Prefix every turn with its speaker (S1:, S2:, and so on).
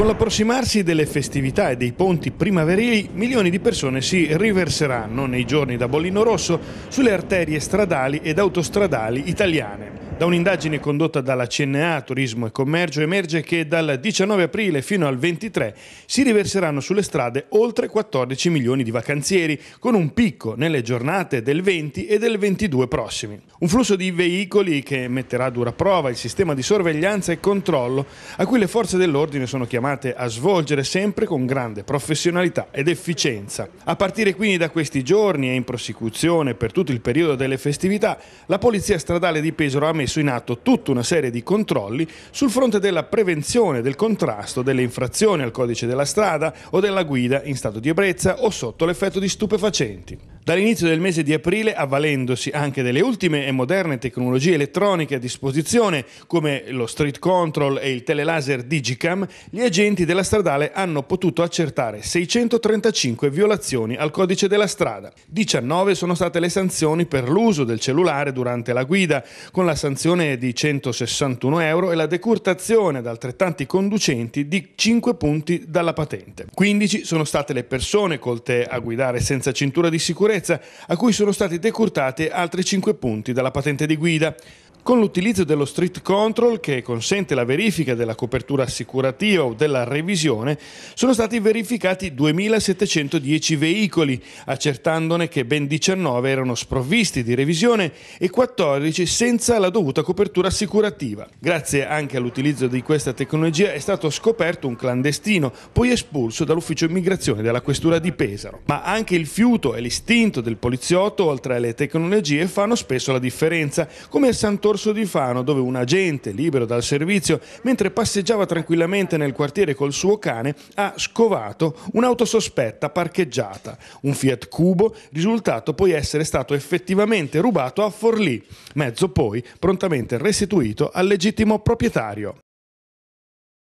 S1: Con l'approssimarsi delle festività e dei ponti primaverili, milioni di persone si riverseranno nei giorni da bollino rosso sulle arterie stradali ed autostradali italiane. Da un'indagine condotta dalla CNA Turismo e Commercio emerge che dal 19 aprile fino al 23 si riverseranno sulle strade oltre 14 milioni di vacanzieri, con un picco nelle giornate del 20 e del 22 prossimi. Un flusso di veicoli che metterà a dura prova il sistema di sorveglianza e controllo a cui le forze dell'ordine sono chiamate a svolgere sempre con grande professionalità ed efficienza. A partire quindi da questi giorni e in prosecuzione per tutto il periodo delle festività, la Polizia Stradale di Pesaro ha messo messo in atto tutta una serie di controlli sul fronte della prevenzione, del contrasto delle infrazioni al codice della strada o della guida in stato di ebbrezza o sotto l'effetto di stupefacenti. Dall'inizio del mese di aprile, avvalendosi anche delle ultime e moderne tecnologie elettroniche a disposizione, come lo street control e il telelaser Digicam, gli agenti della stradale hanno potuto accertare 635 violazioni al codice della strada. 19 sono state le sanzioni per l'uso del cellulare durante la guida, con la sanzione di 161 euro e la decurtazione ad altrettanti conducenti di 5 punti dalla patente. 15 sono state le persone colte a guidare senza cintura di sicurezza sicurezza, a cui sono state decurtate altri 5 punti dalla patente di guida con l'utilizzo dello street control che consente la verifica della copertura assicurativa o della revisione, sono stati verificati 2.710 veicoli, accertandone che ben 19 erano sprovvisti di revisione e 14 senza la dovuta copertura assicurativa. Grazie anche all'utilizzo di questa tecnologia è stato scoperto un clandestino, poi espulso dall'ufficio immigrazione della questura di Pesaro. Ma anche il fiuto e l'istinto del poliziotto, oltre alle tecnologie, fanno spesso la differenza, come il santuario Torso di Fano, dove un agente libero dal servizio, mentre passeggiava tranquillamente nel quartiere col suo cane, ha scovato un'auto sospetta parcheggiata, un Fiat Cubo, risultato poi essere stato effettivamente rubato a Forlì, mezzo poi prontamente restituito al legittimo proprietario.